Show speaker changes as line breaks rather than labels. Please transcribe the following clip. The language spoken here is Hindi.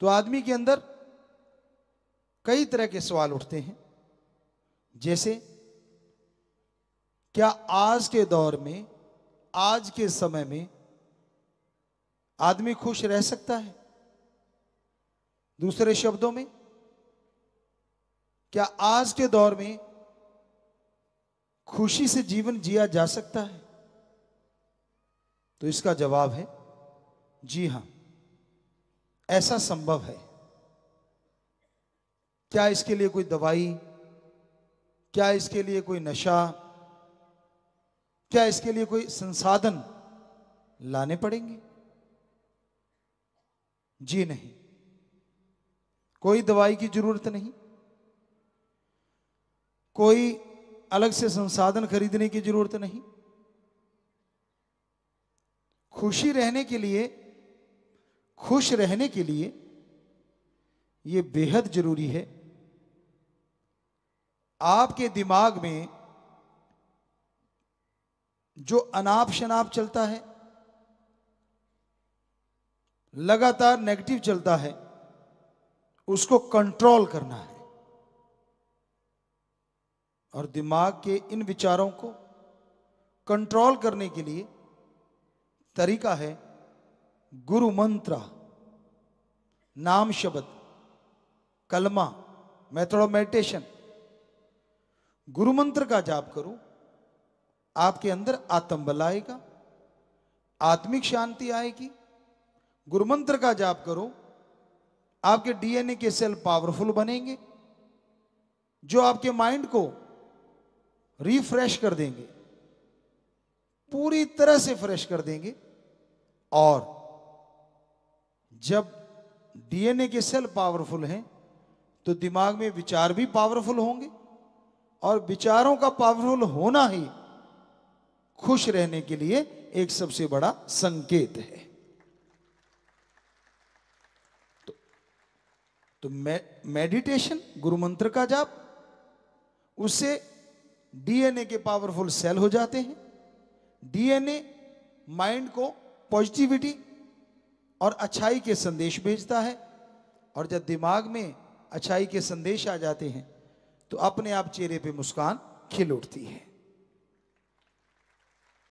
तो आदमी के अंदर कई तरह के सवाल उठते हैं जैसे क्या आज के दौर में आज के समय में आदमी खुश रह सकता है दूसरे शब्दों में क्या आज के दौर में खुशी से जीवन जिया जा सकता है तो इसका जवाब है जी हाँ ऐसा संभव है क्या इसके लिए कोई दवाई क्या इसके लिए कोई नशा क्या इसके लिए कोई संसाधन लाने पड़ेंगे जी नहीं कोई दवाई की जरूरत नहीं कोई अलग से संसाधन खरीदने की जरूरत नहीं खुशी रहने के लिए खुश रहने के लिए ये बेहद जरूरी है आपके दिमाग में जो अनाप शनाप चलता है लगातार नेगेटिव चलता है उसको कंट्रोल करना है और दिमाग के इन विचारों को कंट्रोल करने के लिए तरीका है गुरु मंत्रा नाम शब्द कलमा मैं ऑफ मेडिटेशन गुरु मंत्र का जाप करो आपके अंदर आत्मबल आएगा आत्मिक शांति आएगी गुरु मंत्र का जाप करो आपके डीएनए के सेल पावरफुल बनेंगे जो आपके माइंड को रिफ्रेश कर देंगे पूरी तरह से फ्रेश कर देंगे और जब डीएनए के सेल पावरफुल हैं तो दिमाग में विचार भी पावरफुल होंगे और विचारों का पावरफुल होना ही खुश रहने के लिए एक सबसे बड़ा संकेत है तो, तो मे, मेडिटेशन गुरु मंत्र का जाप उससे डीएनए के पावरफुल सेल हो जाते हैं डीएनए माइंड को पॉजिटिविटी और अच्छाई के संदेश भेजता है और जब दिमाग में अच्छाई के संदेश आ जाते हैं तो अपने आप चेहरे पे मुस्कान खिल उठती है